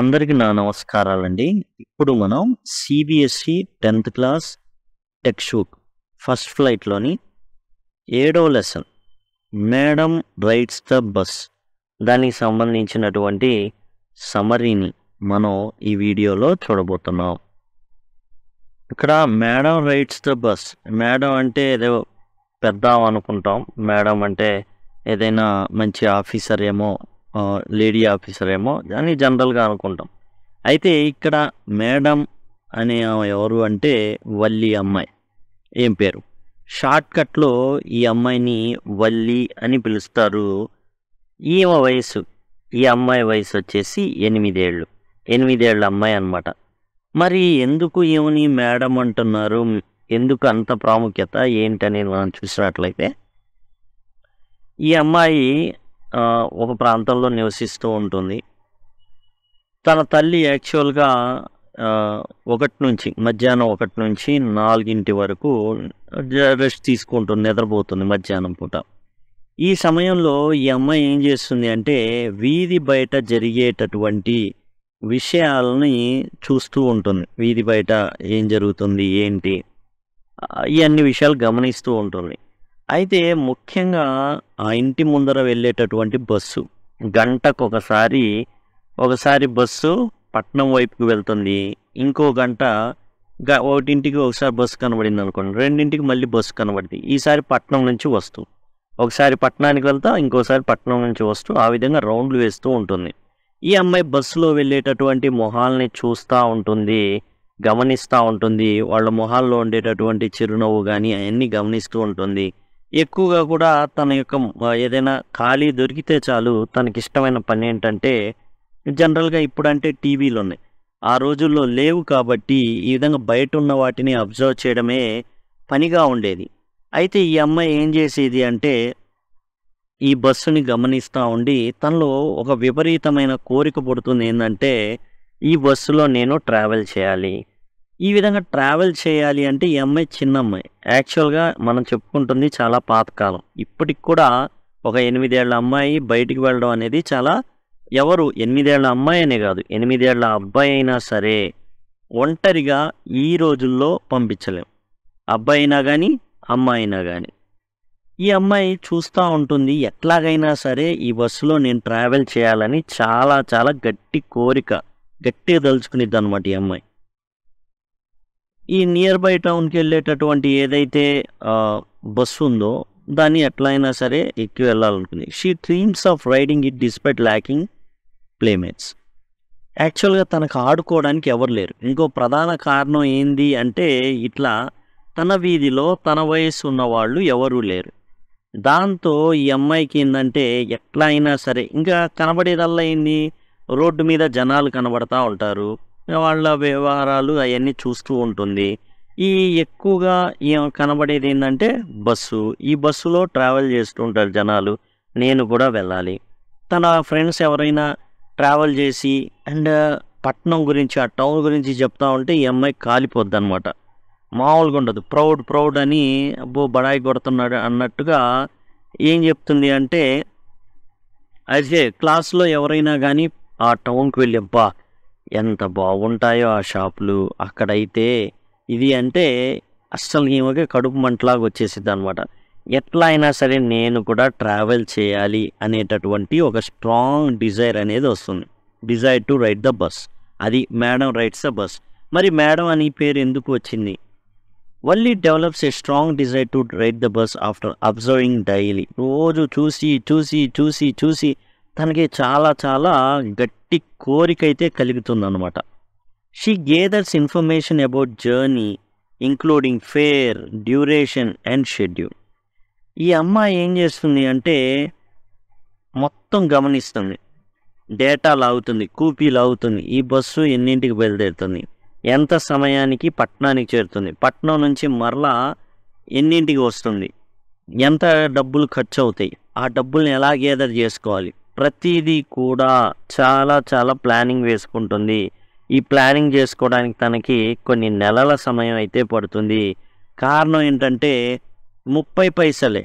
అందరికీ నా నమస్కారాలండి ఇప్పుడు మనం CBSE tenth class text book first ఫ్లైట్లోని ఏడో lesson madam rides the bus దానికి సంబంధించినటువంటి సమరీని మనం ఈ వీడియోలో చూడబోతున్నాం ఇక్కడ madam rides the bus madam అంటే ఏదో పెద్ద అనుకుంటాం మేడం అంటే ఏదైనా మంచి ఆఫీసర్ ఏమో లేడీ ఆఫీసర్ ఏమో అని జనరల్గా అనుకుంటాం అయితే ఇక్కడ మేడం అనే ఎవరు అంటే వల్లి అమ్మాయి ఏం పేరు షార్ట్కట్లో ఈ అమ్మాయిని వల్లి అని పిలుస్తారు ఈమె వయసు ఈ అమ్మాయి వయసు వచ్చేసి ఎనిమిదేళ్ళు ఎనిమిదేళ్ళ అమ్మాయి అనమాట మరి ఎందుకు ఏమని మేడం అంటున్నారు ఎందుకు అంత ప్రాముఖ్యత ఏంటనేది మనం చూసినట్లయితే ఈ అమ్మాయి ఒక ప్రాంతంలో నివసిస్తూ ఉంటుంది తన తల్లి యాక్చువల్గా ఒకటి నుంచి మధ్యాహ్నం ఒకటి నుంచి నాలుగింటి వరకు రెస్ట్ తీసుకుంటుంది నిద్రపోతుంది మధ్యాహ్నం పూట ఈ సమయంలో ఈ అమ్మాయి ఏం చేస్తుంది అంటే వీధి బయట జరిగేటటువంటి విషయాలని చూస్తూ ఉంటుంది వీధి బయట ఏం జరుగుతుంది ఏంటి ఇవన్నీ విషయాలు గమనిస్తూ ఉంటుంది అయితే ముఖ్యంగా ఆ ఇంటి ముందర వెళ్ళేటటువంటి బస్సు గంటకు ఒకసారి ఒకసారి బస్సు పట్నం వైపుకి వెళ్తుంది ఇంకో గంట ఒకటింటికి ఒకసారి బస్సు కనబడింది అనుకోండి రెండింటికి మళ్ళీ బస్సు కనబడింది ఈసారి పట్నం నుంచి వస్తూ ఒకసారి పట్టణానికి వెళ్తా ఇంకోసారి పట్నం నుంచి వస్తూ ఆ విధంగా రౌండ్లు వేస్తూ ఉంటుంది ఈ అమ్మాయి బస్సులో వెళ్ళేటటువంటి మొహాల్ని చూస్తూ ఉంటుంది గమనిస్తూ ఉంటుంది వాళ్ళ మొహాల్లో ఉండేటటువంటి చిరునవ్వు కానీ అవన్నీ గమనిస్తూ ఉంటుంది ఎక్కువగా కూడా తన యొక్క ఏదైనా ఖాళీ దొరికితే చాలు తనకి ఇష్టమైన పని ఏంటంటే జనరల్గా ఇప్పుడంటే టీవీలు ఉన్నాయి ఆ రోజుల్లో లేవు కాబట్టి ఈ విధంగా బయట ఉన్న వాటిని అబ్జర్వ్ చేయడమే పనిగా ఉండేది అయితే ఈ అమ్మాయి ఏం చేసేది అంటే ఈ బస్సుని గమనిస్తూ ఉండి తనలో ఒక విపరీతమైన కోరిక పుడుతుంది ఏంటంటే ఈ బస్సులో నేను ట్రావెల్ చేయాలి ఈ విధంగా ట్రావెల్ చేయాలి అంటే ఈ అమ్మాయి చిన్న అమ్మాయి యాక్చువల్గా మనం చెప్పుకుంటుంది చాలా పాతకాలం ఇప్పటికి కూడా ఒక ఎనిమిదేళ్ల అమ్మాయి బయటికి వెళ్ళడం అనేది చాలా ఎవరు ఎనిమిదేళ్ల అమ్మాయి అనే కాదు ఎనిమిదేళ్ల అబ్బాయి అయినా సరే ఒంటరిగా ఈ రోజుల్లో పంపించలేం అబ్బాయి అయినా కానీ అమ్మాయి అయినా కానీ ఈ అమ్మాయి చూస్తూ ఉంటుంది ఎట్లాగైనా సరే ఈ బస్సులో నేను ట్రావెల్ చేయాలని చాలా చాలా గట్టి కోరిక గట్టిగా తలుచుకునిద్ది అనమాట ఈ అమ్మాయి ఈ నియర్ బై టౌన్కి వెళ్ళేటటువంటి ఏదైతే బస్సు ఉందో దాన్ని ఎట్లయినా సరే ఎక్కి వెళ్ళాలనుకుంది she dreams of riding it despite lacking playmates యాక్చువల్గా తనకు ఆడుకోవడానికి ఎవరు లేరు ఇంకో ప్రధాన కారణం ఏంది అంటే ఇట్లా తన వీధిలో తన వయసు ఉన్న వాళ్ళు ఎవరూ లేరు దాంతో ఈ అమ్మాయికి ఏంటంటే ఎట్లా అయినా సరే ఇంకా కనబడేదల్లా ఏంది రోడ్డు మీద జనాలు కనబడతా ఉంటారు వాళ్ళ వ్యవహారాలు అవన్నీ చూస్తూ ఉంటుంది ఈ ఎక్కువగా కనబడేది ఏంటంటే బస్సు ఈ బస్సులో ట్రావెల్ చేస్తుంటారు జనాలు నేను కూడా వెళ్ళాలి తన ఫ్రెండ్స్ ఎవరైనా ట్రావెల్ చేసి అండ్ పట్నం గురించి ఆ టౌన్ గురించి చెప్తా ఉంటే ఈ అమ్మాయి కాలిపోద్ది అనమాట మామూలుగా ఉండదు ప్రౌడ్ ప్రౌడ్ అని అబ్బో బడాయి కొడుతున్నాడు అన్నట్టుగా ఏం చెప్తుంది అంటే అయితే క్లాస్లో ఎవరైనా కానీ ఆ టౌన్కి వెళ్ళి అబ్బా ఎంత బాగుంటాయో ఆ షాపులు అక్కడైతే ఇది అంటే అస్సలు ఈమెకి కడుపు మంటలాగా వచ్చేసింది అనమాట ఎట్లా అయినా సరే నేను కూడా ట్రావెల్ చేయాలి అనేటటువంటి ఒక స్ట్రాంగ్ డిజైర్ అనేది వస్తుంది desire to ride the bus అది మేడం రైట్స్ ద బస్ మరి మేడం అని పేరు ఎందుకు వచ్చింది Valli develops a strong desire to ride the bus after observing daily రోజు చూసి చూసి చూసి చూసి తనకి చాలా చాలా గట్టి కోరిక అయితే అనమాట she gathers information about journey including fare duration and schedule ఈ అమ్మాయి ఏం చేస్తుంది అంటే మొత్తం గమనిస్తుంది డేటా లాగుతుంది కూపీ లాగుతుంది ఈ బస్సు ఎన్నింటికి బయలుదేరుతుంది ఎంత సమయానికి పట్టణానికి చేరుతుంది పట్నం నుంచి మరలా ఎన్నింటికి వస్తుంది ఎంత డబ్బులు ఖర్చు అవుతాయి ఆ డబ్బుల్ని ఎలా గేదర్ చేసుకోవాలి ప్రతిదీ కూడా చాలా చాలా ప్లానింగ్ వేసుకుంటుంది ఈ ప్లానింగ్ చేసుకోవడానికి తనకి కొన్ని నెలల సమయం అయితే పడుతుంది కారణం ఏంటంటే ముప్పై పైసలే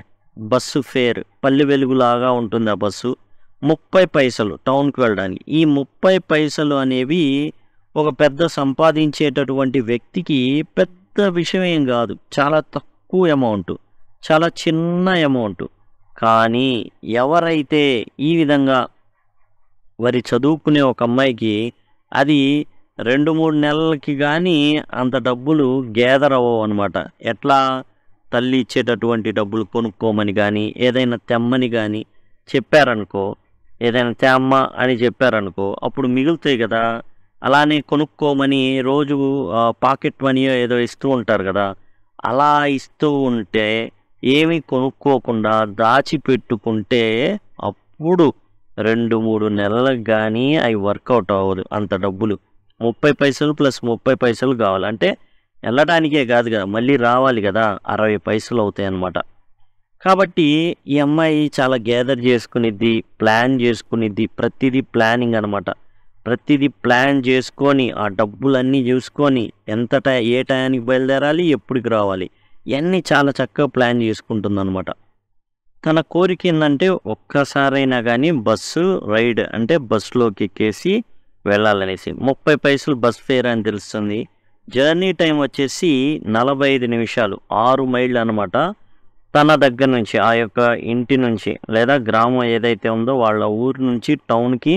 బస్సు ఫేర్ పల్లె వెలుగులాగా ఉంటుంది ఆ బస్సు ముప్పై పైసలు టౌన్కి వెళ్ళడానికి ఈ ముప్పై పైసలు అనేవి ఒక పెద్ద సంపాదించేటటువంటి వ్యక్తికి పెద్ద విషయం ఏం కాదు చాలా తక్కువ అమౌంట్ చాలా చిన్న అమౌంట్ కానీ ఎవరైతే ఈ విధంగా వారి చదువుకునే ఒక అమ్మాయికి అది రెండు మూడు నెలలకి కానీ అంత డబ్బులు గ్యాదర్ అవ్వవు అనమాట ఎట్లా తల్లి ఇచ్చేటటువంటి డబ్బులు కొనుక్కోమని కానీ ఏదైనా తెమ్మని కానీ చెప్పారనుకో ఏదైనా తేమ్మ అని చెప్పారనుకో అప్పుడు మిగులుతాయి కదా అలానే కొనుక్కోమని రోజు పాకెట్ మనీ ఏదో ఇస్తూ ఉంటారు కదా అలా ఇస్తూ ఉంటే ఏమి కొనుక్కోకుండా దాచిపెట్టుకుంటే అప్పుడు రెండు మూడు నెలలకు కానీ అవి వర్కౌట్ అవ్వదు అంత డబ్బులు ముప్పై పైసలు ప్లస్ ముప్పై పైసలు కావాలి అంటే వెళ్ళడానికే కాదు కదా మళ్ళీ రావాలి కదా అరవై పైసలు అవుతాయి అన్నమాట కాబట్టి ఈ అమ్మాయి చాలా గ్యాదర్ చేసుకునిద్ది ప్లాన్ చేసుకునిద్ది ప్రతిదీ ప్లానింగ్ అనమాట ప్రతిదీ ప్లాన్ చేసుకొని ఆ డబ్బులన్నీ చూసుకొని ఎంత టై ఏ టయానికి బయలుదేరాలి ఎప్పటికి రావాలి ఇవన్నీ చాలా చక్కగా ప్లాన్ చేసుకుంటుందన్నమాట తన కోరిక ఏంటంటే ఒక్కసారైనా కానీ బస్సు రైడ్ అంటే బస్సులోకి ఎక్కేసి వెళ్ళాలనేసి ముప్పై పైసలు బస్ ఫేర్ అని తెలుస్తుంది జర్నీ టైం వచ్చేసి నలభై ఐదు నిమిషాలు ఆరు మైళ్ళు అనమాట తన దగ్గర నుంచి ఆ యొక్క ఇంటి నుంచి లేదా గ్రామం ఏదైతే ఉందో వాళ్ళ ఊరు నుంచి టౌన్కి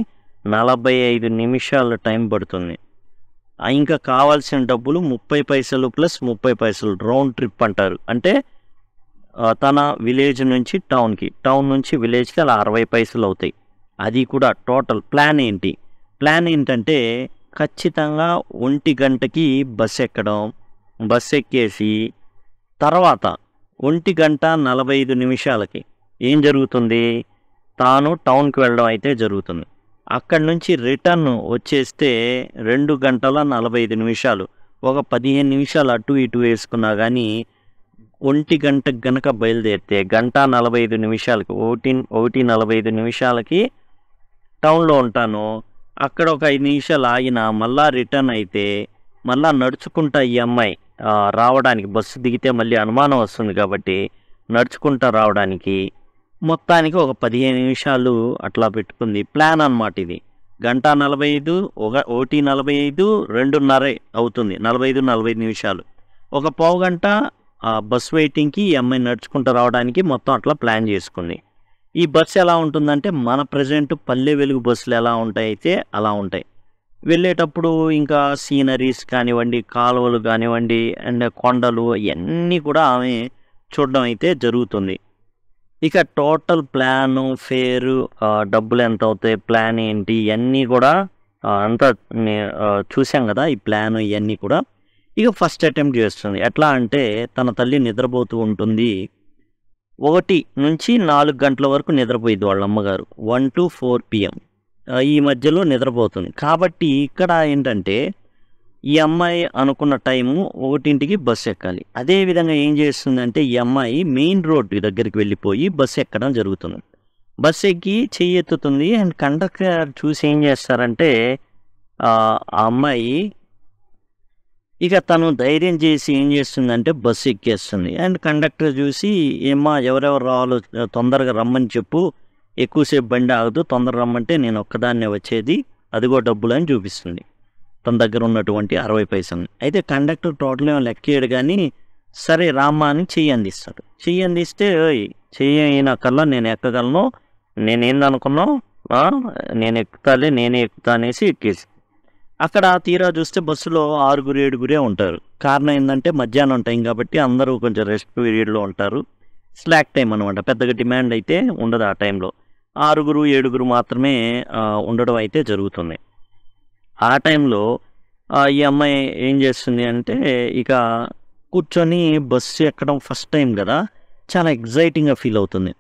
నలభై ఐదు నిమిషాల టైం పడుతుంది ఇంకా కావాల్సిన డబ్బులు ముప్పై పైసలు ప్లస్ ముప్పై పైసలు రౌండ్ ట్రిప్ అంటారు అంటే తన విలేజ్ నుంచి టౌన్కి టౌన్ నుంచి విలేజ్కి అలా అరవై పైసలు అవుతాయి అది కూడా టోటల్ ప్లాన్ ఏంటి ప్లాన్ ఏంటంటే ఖచ్చితంగా ఒంటి గంటకి బస్ ఎక్కడం బస్ ఎక్కేసి తర్వాత ఒంటి గంట నలభై ఐదు నిమిషాలకి ఏం జరుగుతుంది తాను టౌన్కి వెళ్ళడం అయితే జరుగుతుంది అక్కడి నుంచి రిటర్న్ వచ్చేస్తే రెండు గంటల నలభై ఐదు నిమిషాలు ఒక పదిహేను నిమిషాలు అటు ఇటు వేసుకున్నా కానీ ఒంటి గంటకు గనక బయలుదేరితే గంట నలభై ఐదు నిమిషాలకి ఒకటి ఒకటి నలభై ఐదు నిమిషాలకి టౌన్లో ఉంటాను అక్కడ ఒక ఐదు నిమిషాలు ఆగిన మళ్ళా రిటర్న్ అయితే మళ్ళా నడుచుకుంటా ఈ అమ్మాయి రావడానికి బస్సు దిగితే మళ్ళీ అనుమానం వస్తుంది కాబట్టి నడుచుకుంటా రావడానికి మొత్తానికి ఒక పదిహేను నిమిషాలు అట్లా పెట్టుకుంది ప్లాన్ అనమాట ఇది గంట నలభై ఐదు ఒక ఒకటి నలభై ఐదు రెండున్నర అవుతుంది నలభై ఐదు నలభై నిమిషాలు ఒక పావు గంట బస్ వెయిటింగ్కి ఈ అమ్మాయి నడుచుకుంటూ రావడానికి మొత్తం అట్లా ప్లాన్ చేసుకుంది ఈ బస్సు ఎలా ఉంటుందంటే మన ప్రజెంట్ పల్లె వెలుగు బస్సులు ఎలా ఉంటాయితే అలా ఉంటాయి వెళ్ళేటప్పుడు ఇంకా సీనరీస్ కానివ్వండి కాలువలు కానివ్వండి అండ్ కొండలు ఇవన్నీ కూడా ఆమె చూడడం అయితే జరుగుతుంది ఇక టోటల్ ప్లాను ఫేరు డబ్బులు ఎంత అవుతాయి ప్లాన్ ఏంటి ఇవన్నీ కూడా అంతా చూసాం కదా ఈ ప్లాన్ ఇవన్నీ కూడా ఇక ఫస్ట్ అటెంప్ట్ చేస్తుంది ఎట్లా అంటే తన తల్లి నిద్రపోతూ ఉంటుంది ఒకటి నుంచి నాలుగు గంటల వరకు నిద్రపోయేది వాళ్ళ అమ్మగారు వన్ టు ఫోర్ పిఎం ఈ మధ్యలో నిద్రపోతుంది కాబట్టి ఇక్కడ ఏంటంటే ఈ అమ్మాయి అనుకున్న టైము ఒకటింటికి బస్సు ఎక్కాలి అదేవిధంగా ఏం చేస్తుందంటే ఈ అమ్మాయి మెయిన్ రోడ్డు దగ్గరికి వెళ్ళిపోయి బస్సు ఎక్కడం జరుగుతుంది బస్సు ఎక్కి చెయ్యి ఎత్తుతుంది అండ్ కండక్టర్ చూసి ఏం చేస్తారంటే ఆ అమ్మాయి ఇక తను ధైర్యం చేసి ఏం చేస్తుందంటే బస్సు ఎక్కేస్తుంది అండ్ కండక్టర్ చూసి ఏమ్మా ఎవరెవరు రావాలో తొందరగా రమ్మని చెప్పు ఎక్కువసేపు బండి ఆగదు తొందరగా రమ్మంటే నేను ఒక్కదాన్నే వచ్చేది అదిగో డబ్బులు అని చూపిస్తుంది తన దగ్గర ఉన్నటువంటి అరవై పైసలు అయితే కండక్టర్ టోటల్ ఏమో లెక్కేయడు కానీ సరే రామ్మా అని చెయ్యి అందిస్తాడు చెయ్యి అందిస్తే చెయ్యి కల్లా నేను ఎక్కగలను నేనేందనుకున్నావు నేను ఎక్కుతాలే నేనే ఎక్కుతా అనేసి ఎక్కేసి అక్కడ తీరా చూస్తే బస్సులో ఆరుగురు ఏడుగురే ఉంటారు కారణం ఏంటంటే మధ్యాహ్నం టైం కాబట్టి అందరూ కొంచెం రెస్ట్ పీరియడ్లో ఉంటారు స్లాక్ టైం అనమాట పెద్దగా డిమాండ్ అయితే ఉండదు ఆ టైంలో ఆరుగురు ఏడుగురు మాత్రమే ఉండడం అయితే జరుగుతుంది ఆ టైంలో ఈ అమ్మాయి ఏం చేస్తుంది అంటే ఇక కూర్చొని బస్సు ఎక్కడం ఫస్ట్ టైం కదా చాలా ఎగ్జైటింగ్గా ఫీల్ అవుతుంది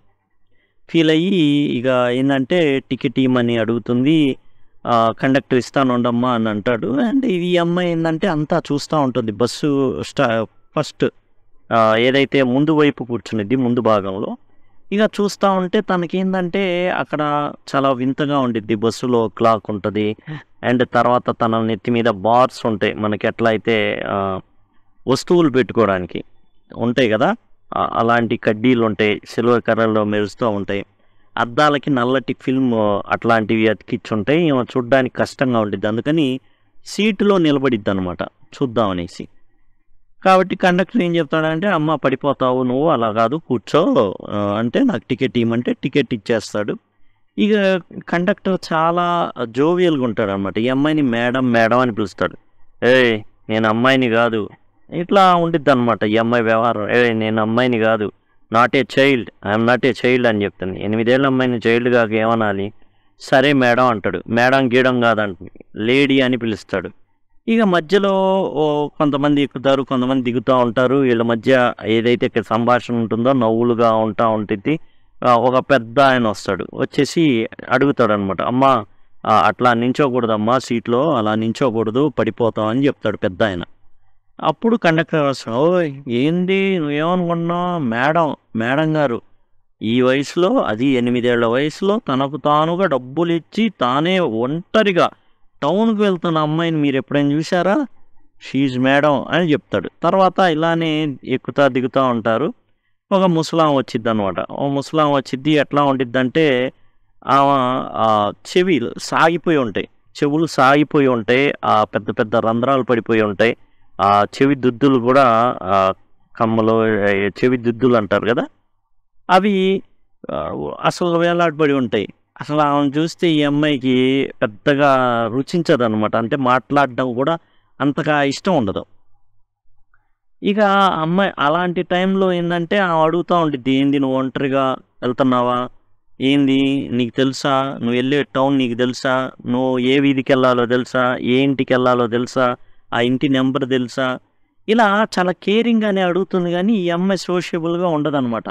ఫీల్ అయ్యి ఇక ఏంటంటే టికెట్ ఇమ్మని అడుగుతుంది కండక్టర్ ఇస్తాను ఉండమ్మా అని అంటాడు అండ్ ఈ అమ్మాయి ఏంటంటే అంతా చూస్తూ ఉంటుంది బస్సు స్టా ఫస్ట్ ఏదైతే ముందు వైపు కూర్చునేది ముందు భాగంలో ఇక చూస్తూ ఉంటే తనకేందంటే అక్కడ చాలా వింతగా ఉండిద్ది బస్సులో క్లాక్ ఉంటుంది అండ్ తర్వాత తన నెత్తి మీద బార్స్ ఉంటాయి మనకి ఎట్లయితే వస్తువులు పెట్టుకోవడానికి ఉంటాయి కదా అలాంటి కడ్డీలు ఉంటాయి సిల్వర్ కర్రల్లో మెరుస్తూ ఉంటాయి అద్దాలకి నల్లటి ఫిల్మ్ అట్లాంటివి అతికిచ్చి ఉంటాయి చూడడానికి కష్టంగా ఉంటుంది అందుకని సీటులో నిలబడిద్ది అనమాట చూద్దామనేసి కాబట్టి కండక్టర్ ఏం చెప్తాడంటే అమ్మ పడిపోతావు నువ్వు అలా కాదు కూర్చో అంటే నాకు టికెట్ ఇవ్వమంటే టికెట్ ఇచ్చేస్తాడు ఇక కండక్టర్ చాలా జోవియల్గా ఉంటాడు అనమాట ఈ అమ్మాయిని మేడం మేడం అని పిలుస్తాడు ఏయ్ నేను అమ్మాయిని కాదు ఇట్లా ఉండిద్ది అనమాట ఈ అమ్మాయి వ్యవహారం ఏ నేను అమ్మాయిని కాదు not a child I'm not a child అని చెప్తాను ఎనిమిదేళ్ళ అమ్మాయిని చైల్డ్ కాక ఏమనాలి సరే మేడం అంటాడు మేడం గీయడం కాదంటుంది లేడీ అని పిలుస్తాడు ఇక మధ్యలో కొంతమంది ఎక్కుతారు కొంతమంది దిగుతూ ఉంటారు వీళ్ళ మధ్య ఏదైతే సంభాషణ ఉంటుందో నవ్వులుగా ఉంటా ఉంటుంది ఒక పెద్ద ఆయన వస్తాడు వచ్చేసి అడుగుతాడు అనమాట అమ్మ అట్లా నించోకూడదు అమ్మ సీట్లో అలా నించోకూడదు పడిపోతాం అని చెప్తాడు పెద్ద ఆయన అప్పుడు కండక్టర్ వస్తాడు ఓ ఏంది నువ్వేమనుకున్నావు మేడం మేడం గారు ఈ వయసులో అది ఎనిమిదేళ్ల వయసులో తనకు తానుగా డబ్బులు ఇచ్చి తానే ఒంటరిగా టౌన్కి వెళ్తున్న అమ్మాయిని మీరు ఎప్పుడైనా చూసారా షీజ్ మేడం అని చెప్తాడు తర్వాత ఇలానే ఎక్కుతా దిగుతూ ఉంటారు ఒక ముసలాం వచ్చిద్ది అనమాట ఓ ముసలాం వచ్చిద్ది ఎట్లా అంటే ఆమె చెవి సాగిపోయి ఉంటాయి చెవులు సాగిపోయి ఉంటాయి ఆ పెద్ద పెద్ద రంధ్రాలు పడిపోయి ఉంటాయి ఆ చెవి దుద్దులు కూడా కమ్మలు చెవి దుద్దులు అంటారు కదా అవి అసలు వేలాడిపడి ఉంటాయి అసలు ఆమె చూస్తే ఈ అమ్మాయికి పెద్దగా రుచించదు అనమాట అంటే మాట్లాడడం కూడా అంతగా ఇష్టం ఉండదు ఇక ఆ అమ్మాయి అలాంటి టైంలో ఏంటంటే ఆమె అడుగుతూ ఉండిద్ది ఏంది నువ్వు ఒంటరిగా వెళ్తున్నావా ఏంది నీకు తెలుసా నువ్వు వెళ్ళే టౌన్ నీకు తెలుసా నువ్వు ఏ వీధికి వెళ్ళాలో తెలుసా ఏ ఇంటికి వెళ్ళాలో తెలుసా ఆ ఇంటి నెంబర్ తెలుసా ఇలా చాలా కేరింగ్గానే అడుగుతుంది కానీ ఈ అమ్మాయి సోషియబుల్గా అనమాట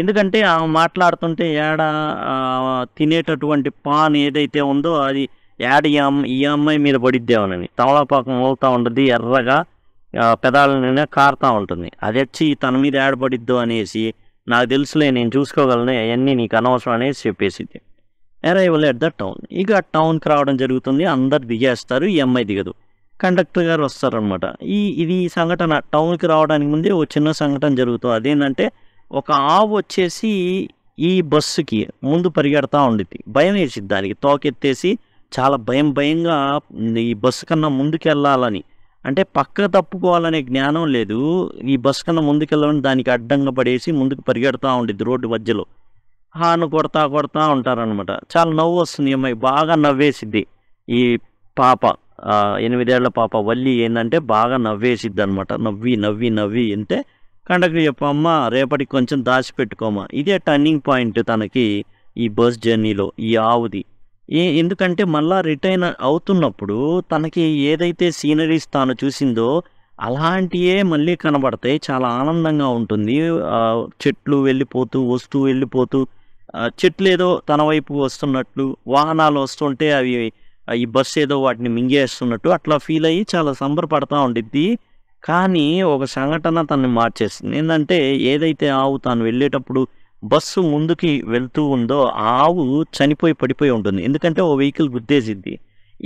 ఎందుకంటే ఆమె మాట్లాడుతుంటే ఏడ తినేటటువంటి పాన్ ఏదైతే ఉందో అది ఏడ ఈ అమ్మాయి మీద పడిద్దేమనని తమలపాకం అవుతూ ఉంటుంది ఎర్రగా పెదాలని కారుతూ ఉంటుంది అది వచ్చి తన మీద ఏడబడిద్దు అనేసి నాకు తెలుసులే నేను చూసుకోగలను అవన్నీ నీకు అనవసరం అనేసి చెప్పేసింది అరైవల్ ఎట్ ద టౌన్ ఇక టౌన్కి రావడం జరుగుతుంది అందరు దిగేస్తారు ఈ అమ్మాయి దిగదు కండక్టర్ గారు వస్తారనమాట ఈ ఇది సంఘటన టౌన్కి రావడానికి ముందే ఓ చిన్న సంఘటన జరుగుతుంది అదేంటంటే ఒక ఆవు వచ్చేసి ఈ బస్సుకి ముందు పరిగెడతా ఉండిద్ది భయం వేసిద్ది దానికి తోకెత్తేసి చాలా భయం భయంగా ఈ బస్సు కన్నా ముందుకెళ్ళాలని అంటే పక్క తప్పుకోవాలనే జ్ఞానం లేదు ఈ బస్సు కన్నా ముందుకెళ్ళాలని దానికి అడ్డంగా పడేసి ముందుకు పరిగెడతా ఉండిద్ది రోడ్డు మధ్యలో హాను కొడతా కొడతా ఉంటారనమాట చాలా నవ్వు వస్తుంది అమ్మాయి బాగా నవ్వేసిద్ది ఈ పాప ఎనిమిదేళ్ల పాప వల్లి ఏంటంటే బాగా నవ్వేసిద్ది అనమాట నవ్వి నవ్వి నవ్వి అంటే కండక్టర్ చెప్పమ్మా రేపటికి కొంచెం దాచిపెట్టుకోమా ఇదే టర్నింగ్ పాయింట్ తనకి ఈ బస్ జర్నీలో ఈ ఆవుది ఏ ఎందుకంటే మళ్ళా రిటైన్ అవుతున్నప్పుడు తనకి ఏదైతే సీనరీస్ తాను చూసిందో అలాంటియే మళ్ళీ కనబడతాయి చాలా ఆనందంగా ఉంటుంది చెట్లు వెళ్ళిపోతూ వస్తూ వెళ్ళిపోతూ చెట్లు ఏదో తన వైపు వస్తున్నట్లు వాహనాలు వస్తుంటే అవి ఈ బస్సు ఏదో వాటిని మింగేస్తున్నట్టు అట్లా ఫీల్ అయ్యి చాలా సంబరపడతా ఉండిద్ది కానీ ఒక సంఘటన తనని మార్చేసింది ఏంటంటే ఏదైతే ఆవు తాను వెళ్ళేటప్పుడు బస్సు ముందుకి వెళ్తూ ఉందో ఆవు చనిపోయి పడిపోయి ఉంటుంది ఎందుకంటే ఓ వెహికల్ గుద్దేసిద్ది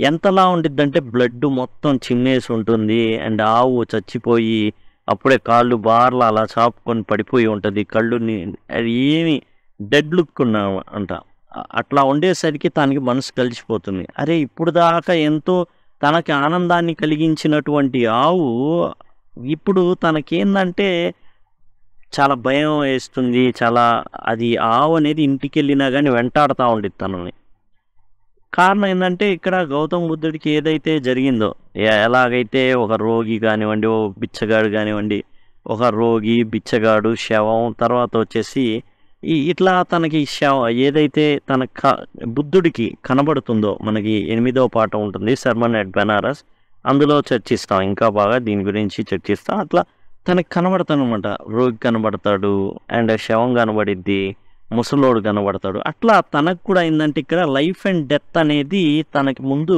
ఎంతలా ఉండిద్దంటే బ్లడ్ మొత్తం చిమ్మేసి ఉంటుంది అండ్ ఆవు చచ్చిపోయి అప్పుడే కాళ్ళు బార్లు అలా చాపుకొని పడిపోయి ఉంటుంది కళ్ళు అది ఏమి డెడ్ లుక్ ఉన్న అంట అట్లా ఉండేసరికి తనకి మనసు కలిసిపోతుంది అరే ఇప్పుడు దాకా ఎంతో తనకి ఆనందాన్ని కలిగించినటువంటి ఆవు ఇప్పుడు తనకేందంటే చాలా భయం వేస్తుంది చాలా అది ఆవు అనేది ఇంటికి వెళ్ళినా కానీ వెంటాడుతూ ఉండేది తనని కారణం ఏంటంటే ఇక్కడ గౌతమ్ బుద్ధుడికి ఏదైతే జరిగిందో ఎలాగైతే ఒక రోగి కానివ్వండి ఓ బిచ్చగాడు కానివ్వండి ఒక రోగి బిచ్చగాడు శవం తర్వాత వచ్చేసి ఈ ఇట్లా తనకి శవం ఏదైతే తన క బుద్ధుడికి కనబడుతుందో మనకి ఎనిమిదో పాట ఉంటుంది శర్మన్ అట్ బెనారస్ అందులో చర్చిస్తాం ఇంకా బాగా దీని గురించి చర్చిస్తాం అట్లా తనకు కనబడతాను అనమాట రోగి కనబడతాడు అండ్ శవం కనబడిద్ది ముసలోడు కనబడతాడు అట్లా తనకు కూడా ఏంటంటే ఇక్కడ లైఫ్ అండ్ డెత్ అనేది తనకి ముందు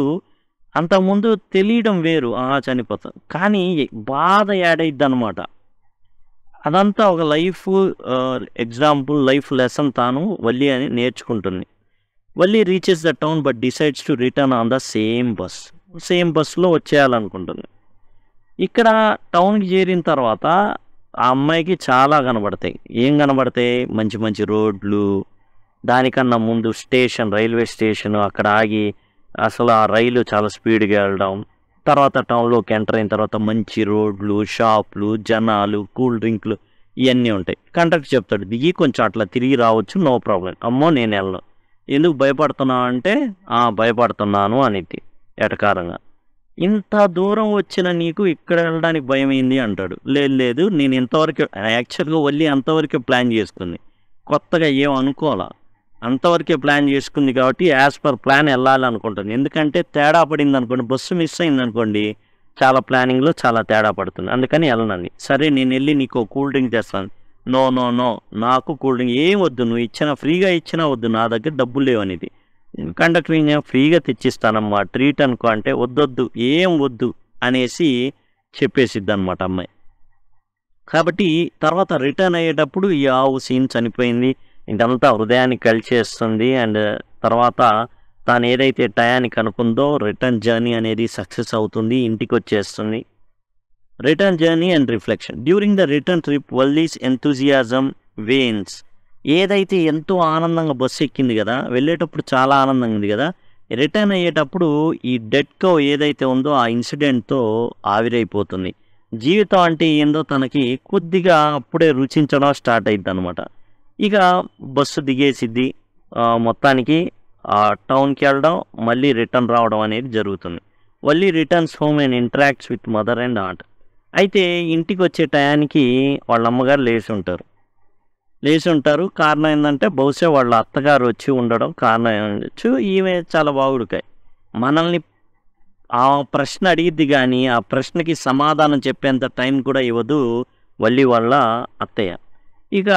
అంతకుముందు తెలియడం వేరు ఆ చనిపోతాం కానీ బాధ యాడ్ అయిద్ది అనమాట అదంతా ఒక లైఫ్ ఎగ్జాంపుల్ లైఫ్ లెసన్ తాను వల్లి అని నేర్చుకుంటుంది Valli reaches the town but decides to return on the same bus same బస్సులో వచ్చేయాలనుకుంటుంది ఇక్కడ టౌన్కి చేరిన తర్వాత ఆ అమ్మాయికి చాలా కనబడతాయి ఏం కనబడతాయి మంచి మంచి రోడ్లు దానికన్నా ముందు స్టేషన్ రైల్వే స్టేషన్ అక్కడ ఆగి అసలు ఆ రైలు చాలా స్పీడ్గా వెళ్ళడం తర్వాత టౌన్లోకి ఎంటర్ అయిన తర్వాత మంచి రోడ్లు షాపులు జనాలు కూల్ డ్రింక్లు ఇవన్నీ ఉంటాయి కండక్టర్ చెప్తాడు దిగి కొంచెం అట్లా తిరిగి రావచ్చు నో ప్రాబ్లం అమ్మో నేను వెళ్ళను ఎందుకు భయపడుతున్నావు అంటే భయపడుతున్నాను అనేది ఎటకారంగా ఇంత దూరం వచ్చిన నీకు ఇక్కడ వెళ్ళడానికి భయమైంది అంటాడు లేదు లేదు నేను ఇంతవరకు యాక్చువల్గా వెళ్ళి అంతవరకు ప్లాన్ చేసుకుంది కొత్తగా ఏం అనుకోవాలా అంతవరకే ప్లాన్ చేసుకుంది కాబట్టి యాజ్ పర్ ప్లాన్ వెళ్ళాలి అనుకుంటుంది ఎందుకంటే తేడా పడింది అనుకోండి బస్సు మిస్ అయింది అనుకోండి చాలా ప్లానింగ్లో చాలా తేడా పడుతుంది అందుకని వెళ్ళనండి సరే నేను వెళ్ళి నీకు కూల్ డ్రింక్ చేస్తాను నో నో నో నాకు కూల్ డ్రింక్ ఏం వద్దు నువ్వు ఇచ్చినా ఫ్రీగా ఇచ్చినా వద్దు నా దగ్గర డబ్బులు లేవనేది ఎందుకంటే నేను ఫ్రీగా తెచ్చిస్తానమ్మా ట్రీట్ అనుకో అంటే వద్దొద్దు ఏం వద్దు అనేసి చెప్పేసిద్ది అనమాట అమ్మాయి కాబట్టి తర్వాత రిటర్న్ అయ్యేటప్పుడు ఈ ఆవు సీన్ చనిపోయింది ఇదంతా హృదయాన్ని కలిచేస్తుంది అండ్ తర్వాత తాను ఏదైతే టయానికి అనుకుందో రిటర్న్ జర్నీ అనేది సక్సెస్ అవుతుంది ఇంటికి వచ్చేస్తుంది return journey and reflection during the return trip Valli's enthusiasm wanes ఏదైతే ఎంతో ఆనందంగా బస్సు ఎక్కింది కదా వెళ్ళేటప్పుడు చాలా ఆనందంగా ఉంది కదా రిటర్న్ అయ్యేటప్పుడు ఈ డెడ్ కో ఏదైతే ఉందో ఆ ఇన్సిడెంట్తో ఆవిరైపోతుంది జీవితం అంటే ఏందో తనకి కొద్దిగా అప్పుడే రుచించడం స్టార్ట్ అయింది అనమాట ఇక బస్సు దిగేసిద్ది మొత్తానికి టౌన్కి వెళ్ళడం మళ్ళీ రిటర్న్ రావడం అనేది జరుగుతుంది మళ్ళీ returns home and interacts with mother and aunt అయితే ఇంటికి వచ్చే టయానికి వాళ్ళ అమ్మగారు లేచి ఉంటారు లేచి ఉంటారు కారణం ఏంటంటే బహుశా వాళ్ళ అత్తగారు వచ్చి ఉండడం కారణం ఉండొచ్చు ఈమె చాలా బాగుడుకాయి మనల్ని ఆ ప్రశ్న అడిగిద్ది కానీ ఆ ప్రశ్నకి సమాధానం చెప్పేంత టైం కూడా ఇవ్వదు వల్లి వాళ్ళ అత్తయ్య ఇక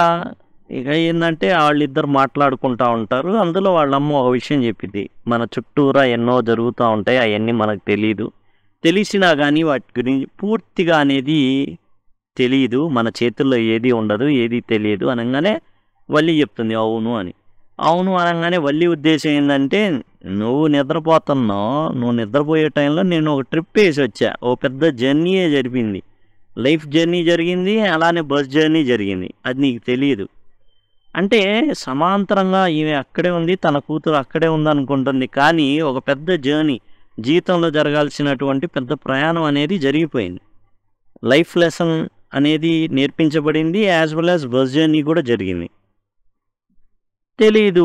ఇక ఏంటంటే వాళ్ళిద్దరు మాట్లాడుకుంటూ ఉంటారు అందులో వాళ్ళమ్మ ఒక విషయం చెప్పింది మన చుట్టూరా ఎన్నో జరుగుతూ ఉంటాయి అవన్నీ మనకు తెలియదు తెలిసినా కానీ వాటి గురించి పూర్తిగా అనేది తెలియదు మన చేతుల్లో ఏది ఉండదు ఏది తెలియదు అనగానే వల్లి చెప్తుంది అవును అని అవును అనగానే వల్లి ఉద్దేశం ఏంటంటే నువ్వు నిద్రపోతున్నావు నువ్వు నిద్రపోయే టైంలో నేను ఒక ట్రిప్ వేసి వచ్చా ఓ పెద్ద జర్నీయే జరిపింది లైఫ్ జర్నీ జరిగింది అలానే బస్ జర్నీ జరిగింది అది నీకు తెలియదు అంటే సమాంతరంగా ఈమె అక్కడే ఉంది తన కూతురు అక్కడే ఉందనుకుంటుంది కానీ ఒక పెద్ద జర్నీ జీవితంలో జరగాల్సినటువంటి పెద్ద ప్రయాణం అనేది జరిగిపోయింది లైఫ్ లెసన్ అనేది నేర్పించబడింది as well as bus journey కూడా జరిగింది తెలీదు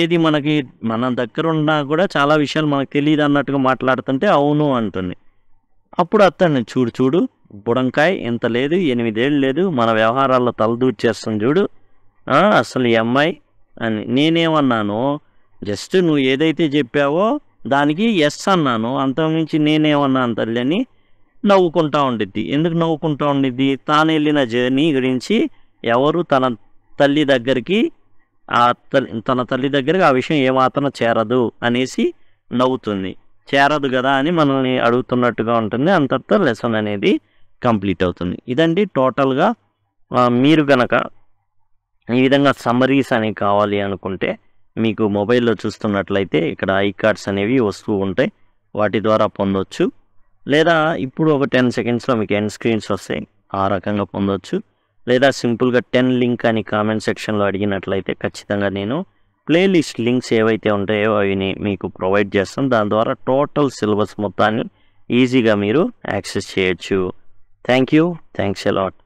ఏది మనకి మన దగ్గర ఉన్నా కూడా చాలా విషయాలు మనకు తెలియదు అన్నట్టుగా మాట్లాడుతుంటే అవును అంటుంది అప్పుడు అతన్ని చూడు చూడు బుడంకాయ ఎంత లేదు ఎనిమిదేళ్ళు లేదు మన వ్యవహారాల్లో తలదూర్చేస్తాం చూడు అసలు ఈ అమ్మాయి అని నేనేమన్నాను జస్ట్ నువ్వు ఏదైతే చెప్పావో దానికి ఎస్ అన్నాను అంతకుమించి నేనేమన్నాను తల్లి అని నవ్వుకుంటూ ఉండిద్ది ఎందుకు నవ్వుకుంటూ ఉండిద్ది తాను వెళ్ళిన జర్నీ గురించి ఎవరు తన తల్లి దగ్గరికి ఆ తన తల్లి దగ్గరికి ఆ విషయం ఏమాత్రం చేరదు అనేసి నవ్వుతుంది చేరదు కదా అని మనల్ని అడుగుతున్నట్టుగా ఉంటుంది అంతర్త లెసన్ అనేది కంప్లీట్ అవుతుంది ఇదండి టోటల్గా మీరు కనుక ఈ విధంగా సమ్మరీస్ అనేవి కావాలి అనుకుంటే మీకు మొబైల్లో చూస్తున్నట్లయితే ఇక్కడ ఐ కార్డ్స్ అనేవి వస్తూ ఉంటాయి వాటి ద్వారా పొందొచ్చు లేదా ఇప్పుడు ఒక టెన్ సెకండ్స్లో మీకు ఎన్ స్క్రీన్స్ వస్తాయి ఆ రకంగా పొందవచ్చు లేదా సింపుల్గా టెన్ లింక్ అని కామెంట్ సెక్షన్లో అడిగినట్లయితే ఖచ్చితంగా నేను ప్లేలిస్ట్ లింక్స్ ఏవైతే ఉంటాయో అవిని మీకు ప్రొవైడ్ చేస్తాను దాని ద్వారా టోటల్ సిలబస్ మొత్తాన్ని ఈజీగా మీరు యాక్సెస్ చేయొచ్చు థ్యాంక్ యూ థ్యాంక్స్ ఎలాట్